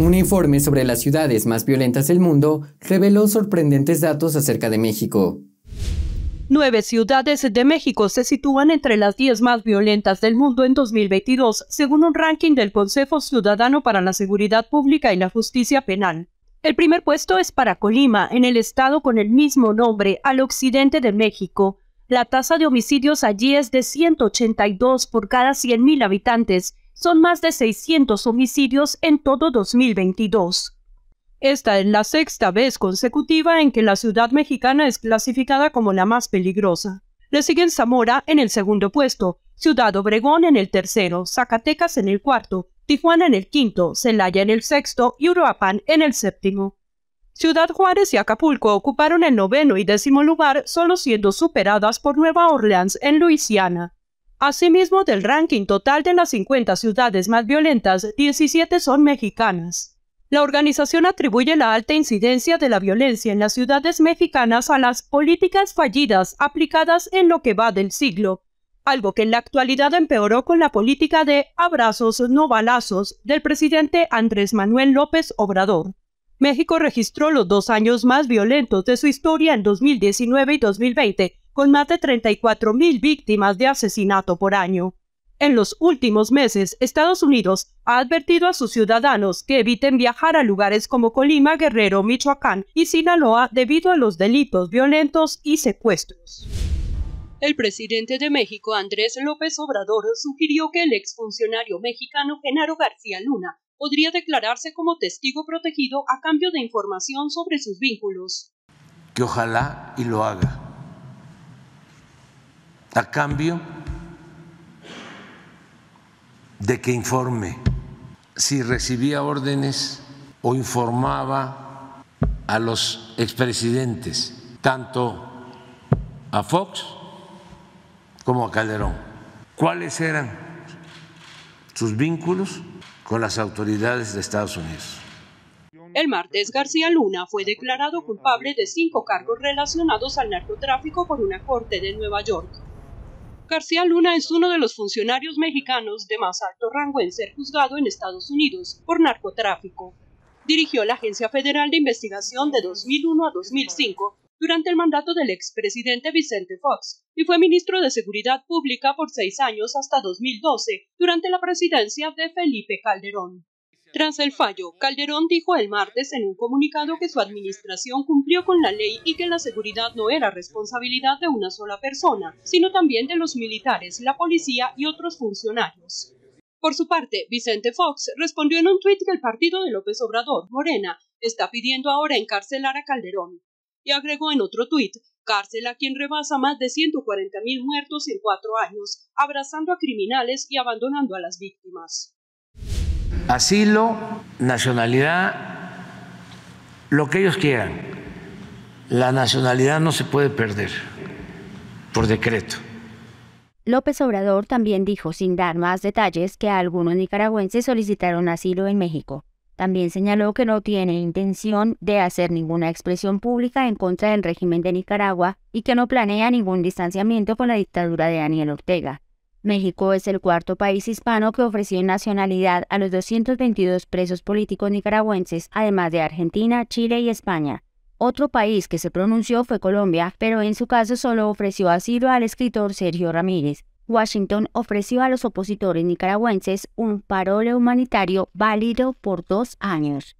Un informe sobre las ciudades más violentas del mundo reveló sorprendentes datos acerca de México. Nueve ciudades de México se sitúan entre las diez más violentas del mundo en 2022, según un ranking del Consejo Ciudadano para la Seguridad Pública y la Justicia Penal. El primer puesto es para Colima, en el estado con el mismo nombre, al occidente de México. La tasa de homicidios allí es de 182 por cada 100.000 habitantes, son más de 600 homicidios en todo 2022. Esta es la sexta vez consecutiva en que la ciudad mexicana es clasificada como la más peligrosa. Le siguen Zamora en el segundo puesto, Ciudad Obregón en el tercero, Zacatecas en el cuarto, Tijuana en el quinto, Celaya en el sexto y Uruapan en el séptimo. Ciudad Juárez y Acapulco ocuparon el noveno y décimo lugar, solo siendo superadas por Nueva Orleans en Luisiana. Asimismo, del ranking total de las 50 ciudades más violentas, 17 son mexicanas. La organización atribuye la alta incidencia de la violencia en las ciudades mexicanas a las políticas fallidas aplicadas en lo que va del siglo, algo que en la actualidad empeoró con la política de abrazos no balazos del presidente Andrés Manuel López Obrador. México registró los dos años más violentos de su historia en 2019 y 2020, con más de 34.000 víctimas de asesinato por año. En los últimos meses, Estados Unidos ha advertido a sus ciudadanos que eviten viajar a lugares como Colima, Guerrero, Michoacán y Sinaloa debido a los delitos violentos y secuestros. El presidente de México, Andrés López Obrador, sugirió que el exfuncionario mexicano Genaro García Luna podría declararse como testigo protegido a cambio de información sobre sus vínculos. Que ojalá y lo haga a cambio de que informe si recibía órdenes o informaba a los expresidentes, tanto a Fox como a Calderón. ¿Cuáles eran sus vínculos con las autoridades de Estados Unidos? El martes, García Luna fue declarado culpable de cinco cargos relacionados al narcotráfico por una corte de Nueva York. García Luna es uno de los funcionarios mexicanos de más alto rango en ser juzgado en Estados Unidos por narcotráfico. Dirigió la Agencia Federal de Investigación de 2001 a 2005 durante el mandato del expresidente Vicente Fox y fue ministro de Seguridad Pública por seis años hasta 2012 durante la presidencia de Felipe Calderón. Tras el fallo, Calderón dijo el martes en un comunicado que su administración cumplió con la ley y que la seguridad no era responsabilidad de una sola persona, sino también de los militares, la policía y otros funcionarios. Por su parte, Vicente Fox respondió en un tuit que el partido de López Obrador, Morena, está pidiendo ahora encarcelar a Calderón. Y agregó en otro tuit, cárcel a quien rebasa más de 140.000 mil muertos en cuatro años, abrazando a criminales y abandonando a las víctimas asilo, nacionalidad, lo que ellos quieran. La nacionalidad no se puede perder por decreto. López Obrador también dijo, sin dar más detalles, que algunos nicaragüenses solicitaron asilo en México. También señaló que no tiene intención de hacer ninguna expresión pública en contra del régimen de Nicaragua y que no planea ningún distanciamiento con la dictadura de Daniel Ortega. México es el cuarto país hispano que ofreció nacionalidad a los 222 presos políticos nicaragüenses, además de Argentina, Chile y España. Otro país que se pronunció fue Colombia, pero en su caso solo ofreció asilo al escritor Sergio Ramírez. Washington ofreció a los opositores nicaragüenses un parole humanitario válido por dos años.